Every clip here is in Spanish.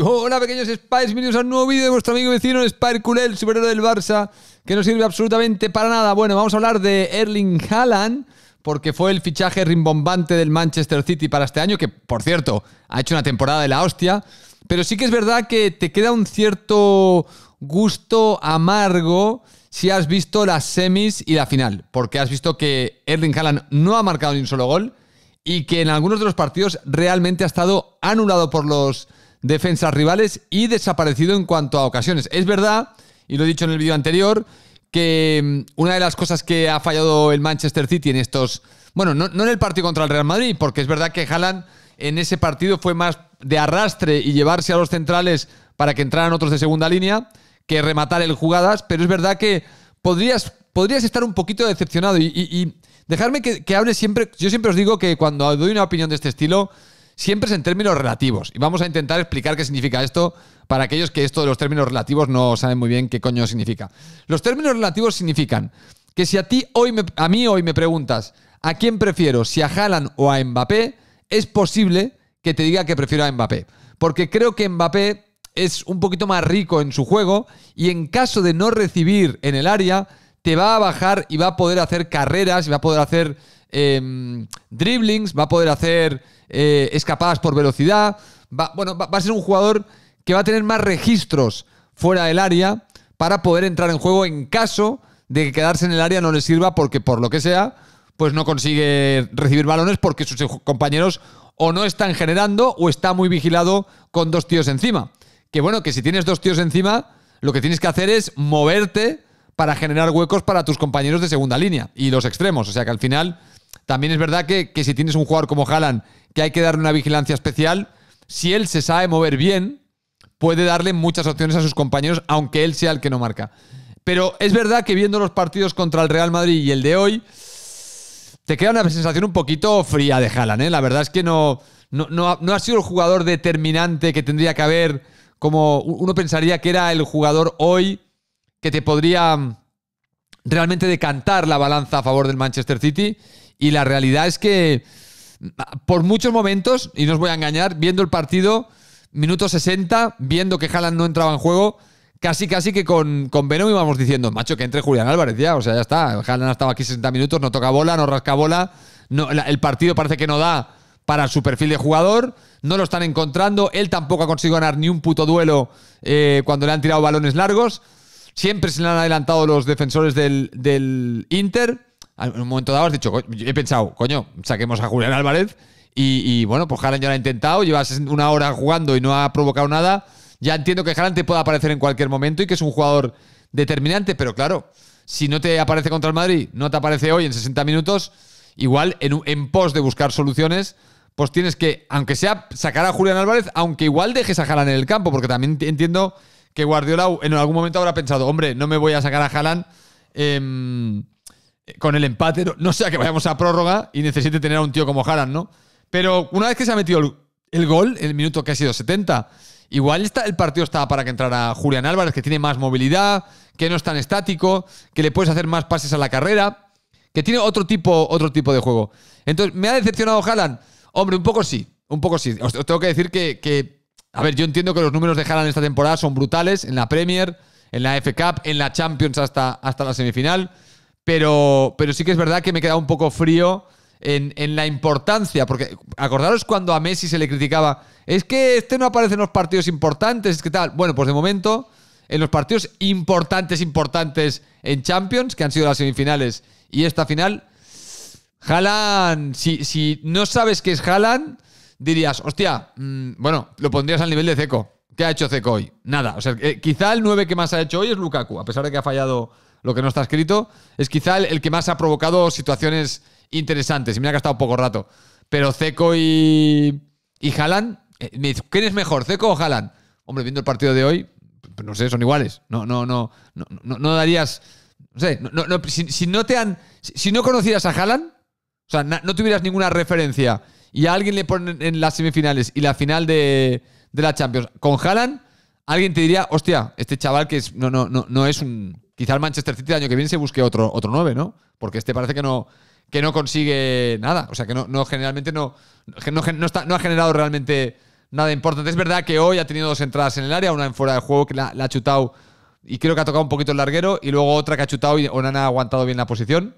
Hola pequeños Spires, bienvenidos a un nuevo vídeo de vuestro amigo vecino Spire el superhéroe del Barça, que no sirve absolutamente para nada. Bueno, vamos a hablar de Erling Haaland, porque fue el fichaje rimbombante del Manchester City para este año, que por cierto, ha hecho una temporada de la hostia. Pero sí que es verdad que te queda un cierto gusto amargo si has visto las semis y la final, porque has visto que Erling Haaland no ha marcado ni un solo gol y que en algunos de los partidos realmente ha estado anulado por los defensas rivales y desaparecido en cuanto a ocasiones. Es verdad, y lo he dicho en el vídeo anterior, que mm, una de las cosas que ha fallado el Manchester City en estos. Bueno, no, en el partido contra el Real Madrid, porque es verdad que Haaland en ese partido fue más de arrastre y llevarse a los centrales para que entraran otros de segunda línea que rematar el jugadas, pero es verdad que podrías, podrías estar un poquito decepcionado y, dejarme que hable siempre. Yo siempre os digo que cuando doy una opinión de este estilo, siempre es en términos relativos. Y vamos a intentar explicar qué significa esto para aquellos que esto de los términos relativos no saben muy bien qué coño significa. Los términos relativos significan que si a ti hoy me, a mí hoy me preguntas a quién prefiero, si a Haaland o a Mbappé, es posible que te diga que prefiero a Mbappé, porque creo que Mbappé es un poquito más rico en su juego y en caso de no recibir en el área te va a bajar y va a poder hacer carreras y va a poder hacer Em, dribblings, driblings, va a poder hacer eh, escapadas por velocidad. bueno, va, a ser un jugador que va a tener más registros fuera del área para poder entrar en juego en caso de que quedarse en el área no le sirva porque por lo que sea, pues no consigue recibir balones porque sus compañeros o no están generando o está muy vigilado con dos tíos encima. Que bueno, que si tienes dos tíos encima, lo que tienes que hacer es moverte para generar huecos para tus compañeros de segunda línea y los extremos. O sea que al final también es verdad que, si tienes un jugador como Haaland, que hay que darle una vigilancia especial, si él se sabe mover bien, puede darle muchas opciones a sus compañeros, aunque él sea el que no marca. Pero es verdad que viendo los partidos contra el Real Madrid y el de hoy, te queda una sensación un poquito fría de Haaland. ¿eh? La verdad es que no, no, no, ha sido el jugador determinante que tendría que haber, como uno pensaría que era el jugador hoy que te podría mm, realmente decantar la balanza a favor del Manchester City y la realidad es que por muchos momentos, y no os voy a engañar, viendo el partido, minuto 60, viendo que Haaland no entraba en juego, casi casi que con, con Venom íbamos diciendo, macho, que entre Julián Álvarez ya, o sea, ya está, Haaland ha estado aquí 60 minutos, no toca bola, no rasca bola, no, el partido parece que no da para su perfil de jugador, no lo están encontrando, él tampoco ha conseguido ganar ni un puto duelo eh, cuando le han tirado balones largos, siempre se le han adelantado los defensores del, del Inter, en un momento dado has dicho, he pensado, coño, saquemos a Julián Álvarez y, bueno, pues Jalan ya lo ha intentado, llevas una hora jugando y no ha provocado nada. Ya entiendo que Jalan te pueda aparecer en cualquier momento y que es un jugador determinante, pero claro, si no te aparece contra el Madrid, no te aparece hoy en 60 minutos, igual en, en pos de buscar soluciones, pues tienes que, aunque sea sacar a Julián Álvarez, aunque igual dejes a Jalan en el campo, porque también entiendo que Guardiola en algún momento habrá pensado, hombre, no me voy a sacar a Jalan em, eh, con el empate, no, sea que vayamos a prórroga y necesite tener a un tío como Haran, ¿no? Pero una vez que se ha metido el, gol gol, el minuto que ha sido 70, igual está, el partido estaba para que entrara Julián Álvarez, que tiene más movilidad, que no es tan estático, que le puedes hacer más pases a la carrera, que tiene otro tipo, otro tipo de juego. Entonces, ¿me ha decepcionado Haran. Hombre, un poco sí, un poco sí. Os, tengo que decir que, a ver, yo entiendo que los números de en esta temporada son brutales en la Premier, en la F Cup, en la Champions hasta, hasta la semifinal. Pero, sí que es verdad que me he quedado un poco frío en, la importancia, porque acordaros cuando a Messi se le criticaba, es que este no aparece en los partidos importantes, es que tal. Bueno, pues de momento, en los partidos importantes, importantes en Champions, que han sido las semifinales y esta final, Haaland, si, no sabes qué es Haaland, dirías, hostia, mm, bueno, lo pondrías al nivel de Zeko. ¿Qué ha hecho Zeko hoy? Nada. O sea, eh, quizá el 9 que más ha hecho hoy es Lukaku, a pesar de que ha fallado lo que no está escrito, es quizá el, que más ha provocado situaciones interesantes. Y me que ha estado poco rato. Pero Zeco y, y Haaland, eh, me ¿quién es mejor, Ceco o Haaland? Hombre, viendo el partido de hoy, pues no sé, son iguales. No, no, no, no, no, darías. No sé, si, no te han. Si, no conocieras a Haaland, o sea, no tuvieras ninguna referencia y a alguien le ponen en las semifinales y la final de, de la Champions con Haaland, alguien te diría, hostia, este chaval que no, no, no es un quizá el Manchester City el año que viene se busque otro, otro 9, ¿no? Porque este parece que no, que no consigue nada. O sea, que no, no generalmente no, no, ha generado realmente nada importante. Es verdad que hoy ha tenido dos entradas en el área, una en fuera de juego que la, ha chutado y creo que ha tocado un poquito el larguero y luego otra que ha chutado y Onana ha aguantado bien la posición.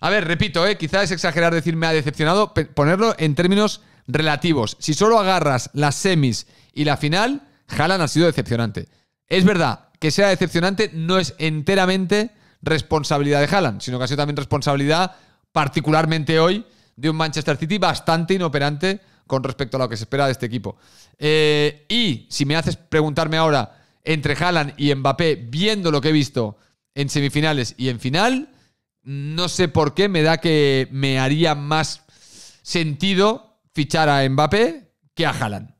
A ver, repito, ¿eh? quizás es exagerar decir me ha decepcionado, ponerlo en términos relativos. Si solo agarras las semis y la final, jalan ha sido decepcionante. Es verdad, que sea decepcionante no es enteramente responsabilidad de Haaland, sino que ha sido también responsabilidad, particularmente hoy, de un Manchester City bastante inoperante con respecto a lo que se espera de este equipo. Eh, y si me haces preguntarme ahora entre Haaland y Mbappé, viendo lo que he visto en semifinales y en final, no sé por qué me da que me haría más sentido fichar a Mbappé que a Haaland.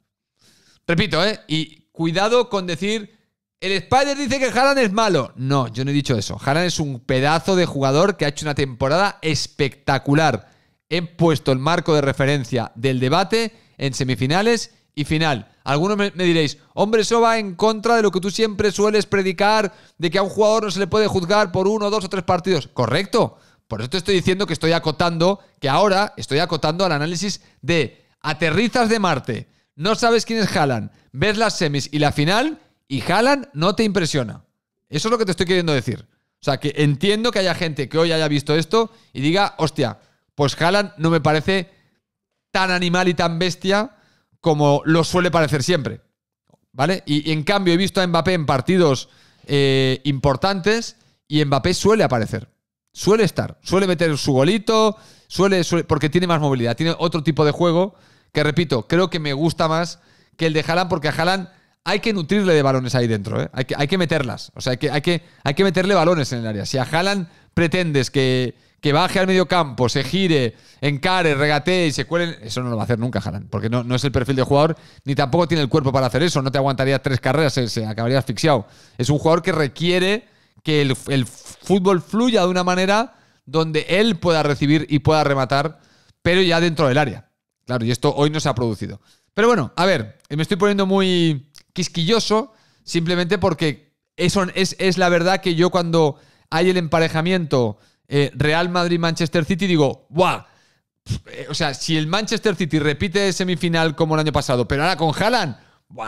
Repito, ¿eh? Y cuidado con decir el Spider dice que Haaland es malo. No, yo no he dicho eso. Haaland es un pedazo de jugador que ha hecho una temporada espectacular. He puesto el marco de referencia del debate en semifinales y final. Algunos me, diréis, hombre, eso va en contra de lo que tú siempre sueles predicar, de que a un jugador no se le puede juzgar por uno, dos o tres partidos. Correcto. Por eso te estoy diciendo que estoy acotando, que ahora estoy acotando al análisis de aterrizas de Marte, no sabes quién es Haaland, ves las semis y la final y Haaland no te impresiona. Eso es lo que te estoy queriendo decir. O sea, que entiendo que haya gente que hoy haya visto esto y diga, hostia, pues Haaland no me parece tan animal y tan bestia como lo suele parecer siempre. ¿Vale? Y, en cambio he visto a Mbappé en partidos eh, importantes y Mbappé suele aparecer. Suele estar, suele meter su golito, suele, porque tiene más movilidad, tiene otro tipo de juego que repito, creo que me gusta más que el de Haaland porque a Haaland hay que nutrirle de balones ahí dentro, ¿eh? hay, que, hay que meterlas. O sea, hay que, hay, que, hay que meterle balones en el área. Si a Jalan pretendes que, baje al medio campo, se gire, encare, regatee y se cuelen, eso no lo va a hacer nunca Jalan, porque no, no, es el perfil de jugador, ni tampoco tiene el cuerpo para hacer eso, no te aguantaría tres carreras, se, acabaría asfixiado. Es un jugador que requiere que el, fútbol fluya de una manera donde él pueda recibir y pueda rematar, pero ya dentro del área. Claro, y esto hoy no se ha producido. Pero bueno, a ver, me estoy poniendo muy, quisquilloso simplemente porque eso es, la verdad que yo cuando hay el emparejamiento eh, Real Madrid-Manchester City digo, ¡guau! Eh, o sea, si el Manchester City repite semifinal como el año pasado, pero ahora con Haaland,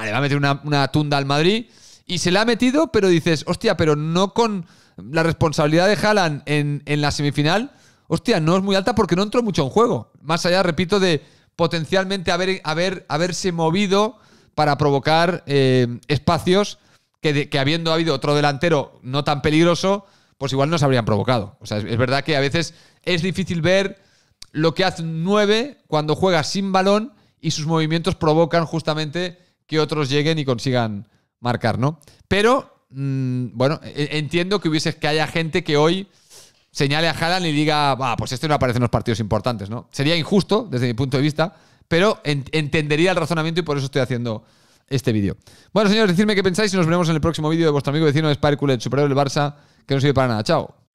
le va a meter una, tunda al Madrid. Y se la ha metido, pero dices, hostia, pero no con la responsabilidad de Haaland en, en la semifinal, hostia, no es muy alta porque no entró mucho en juego. Más allá, repito, de potencialmente haber, haber, haberse movido para provocar eh, espacios que, habiendo habido otro delantero no tan peligroso, pues igual no se habrían provocado. O sea, es, verdad que a veces es difícil ver lo que hace un 9 cuando juega sin balón y sus movimientos provocan justamente que otros lleguen y consigan marcar, ¿no? Pero, mm, bueno, e, entiendo que hubiese que haya gente que hoy señale a Haaland y diga, pues este no aparece en los partidos importantes, ¿no? Sería injusto desde mi punto de vista, pero entendería el razonamiento y por eso estoy haciendo este vídeo. Bueno, señores, decidme qué pensáis y nos veremos en el próximo vídeo de vuestro amigo vecino de Sparkulet, superhéroe del Barça, que no sirve para nada. Chao.